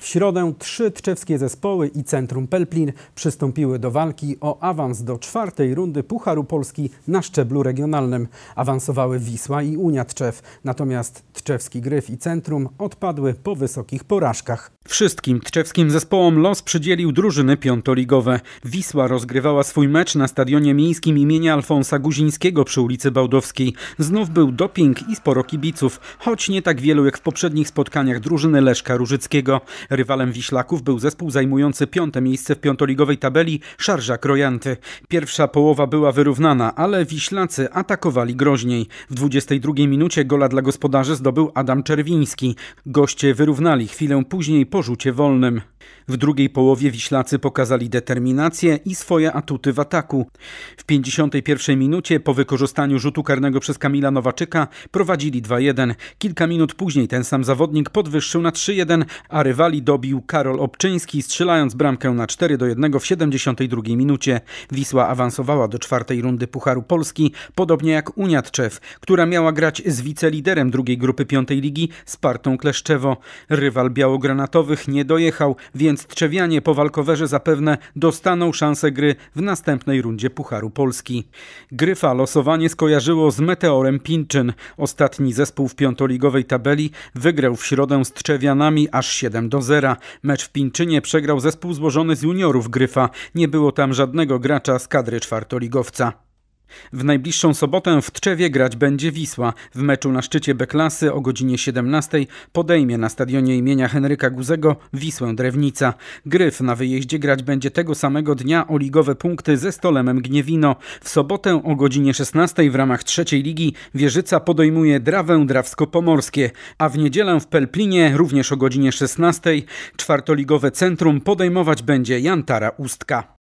W środę trzy tczewskie zespoły i Centrum Pelplin przystąpiły do walki o awans do czwartej rundy Pucharu Polski na szczeblu regionalnym. Awansowały Wisła i Unia Tczew, natomiast Tczewski Gryf i Centrum odpadły po wysokich porażkach. Wszystkim tczewskim zespołom los przydzielił drużyny piątoligowe. Wisła rozgrywała swój mecz na stadionie miejskim imienia Alfonsa Guzińskiego przy ulicy Bałdowskiej. Znów był doping i sporo kibiców, choć nie tak wielu jak w poprzednich spotkaniach drużyny Leszka Różyckiego. Rywalem Wiślaków był zespół zajmujący piąte miejsce w piątoligowej tabeli Szarża Krojanty. Pierwsza połowa była wyrównana, ale Wiślacy atakowali groźniej. W 22 minucie gola dla gospodarzy zdobył Adam Czerwiński. Goście wyrównali chwilę później po rzucie wolnym. W drugiej połowie Wiślacy pokazali determinację i swoje atuty w ataku. W 51 minucie po wykorzystaniu rzutu karnego przez Kamila Nowaczyka prowadzili 2-1. Kilka minut później ten sam zawodnik podwyższył na 3-1, a rywali dobił Karol Obczyński strzelając bramkę na 4-1 w 72 minucie. Wisła awansowała do czwartej rundy Pucharu Polski, podobnie jak Uniatczew, która miała grać z wiceliderem drugiej grupy piątej ligi Spartą Kleszczewo. Rywal białogranatowych nie dojechał, więc trzewianie powalkowerzy zapewne dostaną szansę gry w następnej rundzie Pucharu Polski. Gryfa losowanie skojarzyło z Meteorem Pinczyn. Ostatni zespół w piątoligowej tabeli wygrał w środę z Trzewianami aż 7 do 0. Mecz w Pinczynie przegrał zespół złożony z juniorów Gryfa. Nie było tam żadnego gracza z kadry czwartoligowca. W najbliższą sobotę w Tczewie grać będzie Wisła. W meczu na szczycie B klasy o godzinie 17 podejmie na stadionie imienia Henryka Guzego Wisłę Drewnica. Gryf na wyjeździe grać będzie tego samego dnia o ligowe punkty ze Stolemem Gniewino. W sobotę o godzinie 16 w ramach trzeciej ligi Wieżyca podejmuje Drawę Drawsko-Pomorskie, a w niedzielę w Pelplinie również o godzinie 16 czwartoligowe centrum podejmować będzie Jantara Ustka.